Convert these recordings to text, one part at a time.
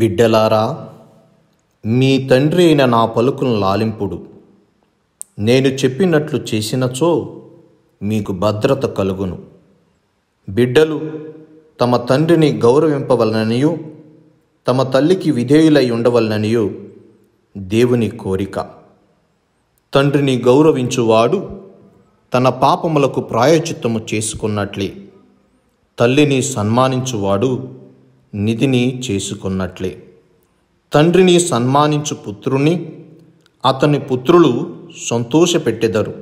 బిడ్డలారా మీ తండ్రి అయిన నా పలుకును లాలింపుడు నేను చెప్పినట్లు చేసినచో మీకు భద్రత కలుగును బిడ్డలు తమ తండ్రిని గౌరవింపవలననియు తమ తల్లికి విధేయులై ఉండవలననియూ దేవుని కోరిక తండ్రిని గౌరవించువాడు తన పాపములకు ప్రాయచిత్తము చేసుకున్నట్లే తల్లిని సన్మానించువాడు నిధిని చేసుకున్నట్లే తండ్రిని సన్మానించు పుత్రుణ్ణి అతని పుత్రులు సంతోషపెట్టెదరు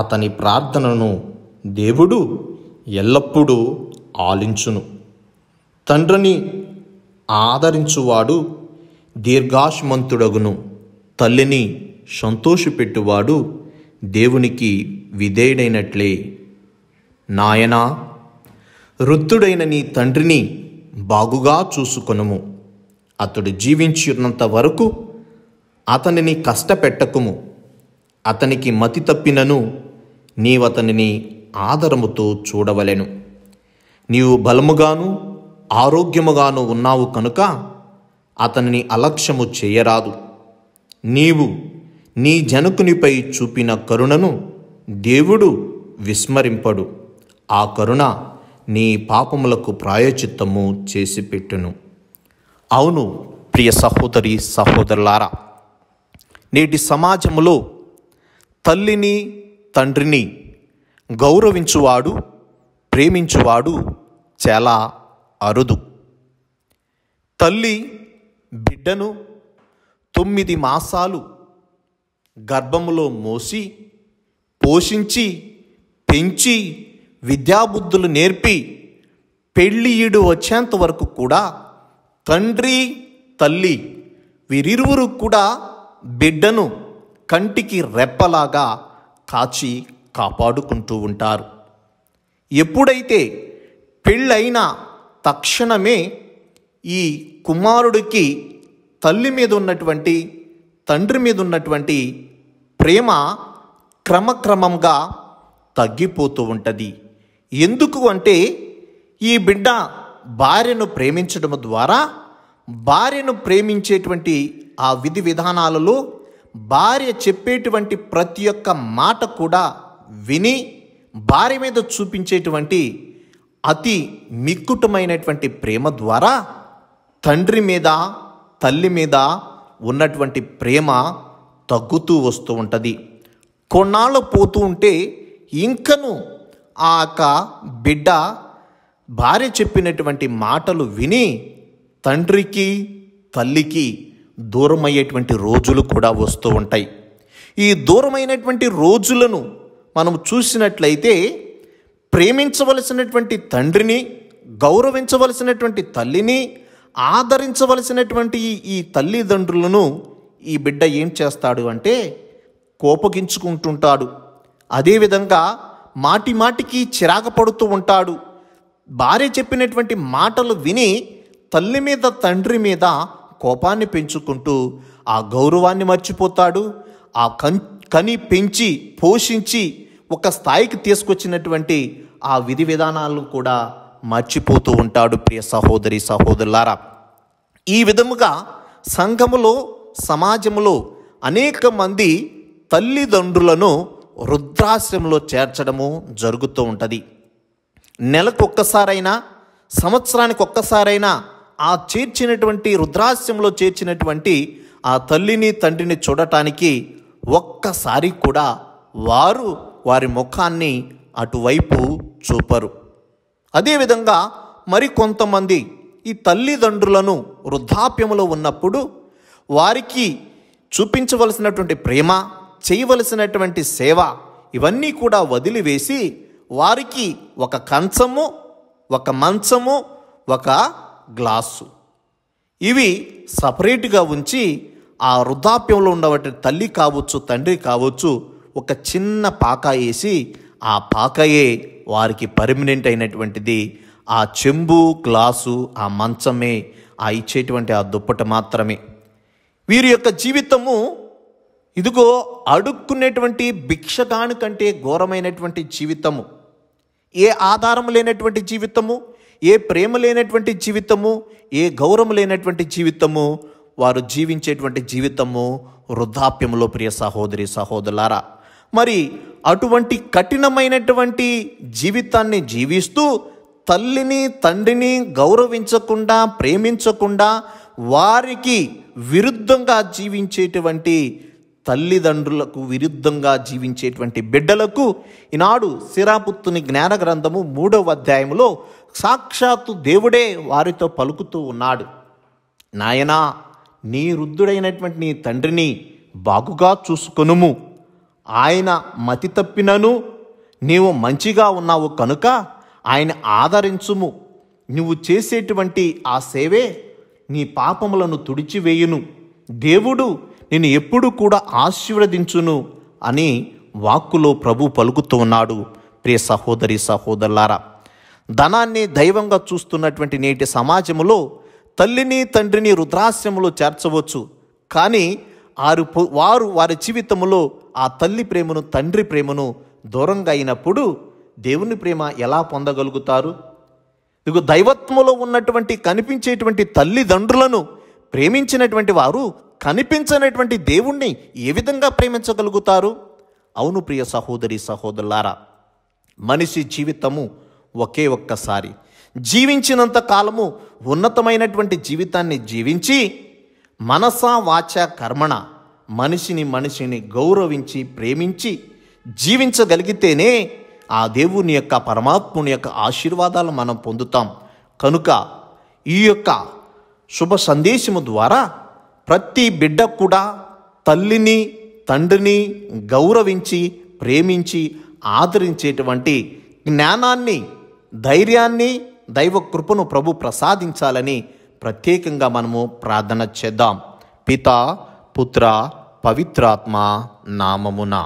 అతని ప్రార్థనను దేవుడు ఎల్లప్పుడూ ఆలించును తండ్రిని ఆదరించువాడు దీర్ఘాశ్మంతుడగును తల్లిని సంతోషపెట్టువాడు దేవునికి విధేయుడైనట్లే నాయనా వృద్ధుడైన నీ తండ్రిని బాగుగా చూసుకొనుము అతడు జీవించినంత వరకు అతనిని కష్టపెట్టకుము అతనికి మతి తప్పినను నీవతనిని ఆదరముతో చూడవలెను నీవు బలముగాను ఆరోగ్యముగాను ఉన్నావు కనుక అతనిని అలక్ష్యము చేయరాదు నీవు నీ జనకునిపై చూపిన కరుణను దేవుడు విస్మరింపడు ఆ కరుణ నీ పాపములకు ప్రాయచిత్తము చేసిపెట్టును అవును ప్రియ సహోదరి సహోదరులారా నేటి సమాజంలో తల్లిని తండ్రిని గౌరవించువాడు ప్రేమించువాడు చాలా అరుదు తల్లి బిడ్డను తొమ్మిది మాసాలు గర్భములో మోసి పోషించి పెంచి విద్యాబుద్ధులు నేర్పి పెళ్ళియుడు వచ్చేంత వరకు కూడా తండ్రి తల్లి వీరిరువురు కూడా బిడ్డను కంటికి రెప్పలాగా కాచి కాపాడుకుంటూ ఉంటారు ఎప్పుడైతే పెళ్ళైన తక్షణమే ఈ కుమారుడికి తల్లి మీద ఉన్నటువంటి తండ్రి మీద ఉన్నటువంటి ప్రేమ క్రమక్రమంగా తగ్గిపోతూ ఉంటుంది ఎందుకు అంటే ఈ బిడ్డ భార్యను ప్రేమించడం ద్వారా భార్యను ప్రేమించేటువంటి ఆ విధి విధానాలలో భార్య చెప్పేటువంటి ప్రతి ఒక్క మాట కూడా విని భార్య మీద చూపించేటువంటి అతి మిక్కుటమైనటువంటి ప్రేమ ద్వారా తండ్రి మీద తల్లి మీద ఉన్నటువంటి ప్రేమ తగ్గుతూ వస్తూ ఉంటుంది కొన్నాళ్ళు పోతూ ఉంటే ఇంకను ఆ యొక్క బిడ్డ భార్య చెప్పినటువంటి మాటలు విని తండ్రికి తల్లికి దూరమయ్యేటువంటి రోజులు కూడా వస్తూ ఉంటాయి ఈ దూరమైనటువంటి రోజులను మనం చూసినట్లయితే ప్రేమించవలసినటువంటి తండ్రిని గౌరవించవలసినటువంటి తల్లిని ఆదరించవలసినటువంటి ఈ తల్లిదండ్రులను ఈ బిడ్డ ఏం చేస్తాడు అంటే కోపగించుకుంటుంటాడు అదేవిధంగా మాటి మాటికి చిరాకు పడుతూ ఉంటాడు భార్య చెప్పినటువంటి మాటలు విని తల్లి మీద తండ్రి మీద కోపాన్ని పెంచుకుంటూ ఆ గౌరవాన్ని మర్చిపోతాడు ఆ కం కని పెంచి పోషించి ఒక స్థాయికి తీసుకొచ్చినటువంటి ఆ విధి విధానాలను కూడా మర్చిపోతూ ఉంటాడు ప్రియ సహోదరి సహోదరులారా ఈ విధముగా సంఘములో సమాజంలో అనేక మంది తల్లిదండ్రులను రుద్రాశ్రమంలో చేర్చడము జరుగుతూ ఉంటుంది నెలకు ఒక్కసారైనా సంవత్సరానికి ఒక్కసారైనా ఆ చేర్చినటువంటి రుద్రాశ్రమంలో చేర్చినటువంటి ఆ తల్లిని తండ్రిని చూడటానికి ఒక్కసారి కూడా వారు వారి ముఖాన్ని అటువైపు చూపరు అదేవిధంగా మరికొంతమంది ఈ తల్లిదండ్రులను వృద్ధాప్యములో ఉన్నప్పుడు వారికి చూపించవలసినటువంటి ప్రేమ చేయవలసినటువంటి సేవ ఇవన్నీ కూడా వదిలివేసి వారికి ఒక కంచము ఒక మంచము ఒక గ్లాసు ఇవి సపరేట్గా ఉంచి ఆ వృద్ధాప్యంలో ఉండబట్టి తల్లి కావచ్చు తండ్రి కావచ్చు ఒక చిన్న పాక వేసి ఆ పాకయే వారికి పర్మినెంట్ అయినటువంటిది ఆ చెంబు గ్లాసు ఆ మంచమే ఆ ఇచ్చేటువంటి ఆ దుప్పటి మాత్రమే వీరి యొక్క జీవితము ఇదిగో అడుక్కునేటువంటి భిక్షగాను కంటే ఘోరమైనటువంటి జీవితము ఏ ఆధారం లేనటువంటి జీవితము ఏ ప్రేమ లేనటువంటి జీవితము ఏ గౌరవం లేనటువంటి జీవితము వారు జీవించేటువంటి జీవితము వృద్ధాప్యంలో ప్రియ సహోదరి సహోదరులారా మరి అటువంటి కఠినమైనటువంటి జీవితాన్ని జీవిస్తూ తల్లిని తండ్రిని గౌరవించకుండా ప్రేమించకుండా వారికి విరుద్ధంగా జీవించేటువంటి తల్లిదండ్రులకు విరుద్ధంగా జీవించేటువంటి బిడ్డలకు ఈనాడు సిరాపుత్తుని జ్ఞాన గ్రంథము మూడవ అధ్యాయంలో సాక్షాత్తు దేవుడే వారితో పలుకుతూ ఉన్నాడు నాయనా నీ వృద్ధుడైనటువంటి నీ తండ్రిని బాగుగా చూసుకొనుము ఆయన మతి తప్పినను నీవు మంచిగా ఉన్నావు కనుక ఆయన ఆదరించుము నువ్వు చేసేటువంటి ఆ సేవే నీ పాపములను తుడిచివేయును దేవుడు నేను ఎప్పుడు కూడా ఆశీర్వదించును అని వాక్కులో ప్రభు పలుకుతూ ఉన్నాడు ప్రియ సహోదరి సహోదరులారా ధనాన్ని దైవంగా చూస్తున్నటువంటి నేటి సమాజంలో తల్లిని తండ్రిని రుద్రాస్యంలో చేర్చవచ్చు కానీ వారు వారు వారి జీవితంలో ఆ తల్లి ప్రేమను తండ్రి ప్రేమను దూరంగా అయినప్పుడు దేవుని ప్రేమ ఎలా పొందగలుగుతారు ఇక దైవత్వంలో ఉన్నటువంటి కనిపించేటువంటి తల్లిదండ్రులను ప్రేమించినటువంటి వారు కనిపించనటువంటి దేవుణ్ణి ఏ విధంగా ప్రేమించగలుగుతారు అవును ప్రియ సహోదరి సహోదరులారా మనిషి జీవితము ఒకే ఒక్కసారి జీవించినంత కాలము ఉన్నతమైనటువంటి జీవితాన్ని జీవించి మనస వాచ కర్మణ మనిషిని మనిషిని గౌరవించి ప్రేమించి జీవించగలిగితేనే ఆ దేవుని యొక్క పరమాత్ముని యొక్క ఆశీర్వాదాలు మనం పొందుతాం కనుక ఈ యొక్క శుభ సందేశము ద్వారా ప్రతి బిడ్డ కూడా తల్లిని తండ్రిని గౌరవించి ప్రేమించి ఆదరించేటువంటి జ్ఞానాన్ని ధైర్యాన్ని దైవ కృపను ప్రభు ప్రసాదించాలని ప్రత్యేకంగా మనము ప్రార్థన చేద్దాం పిత పుత్ర పవిత్రాత్మ నామమున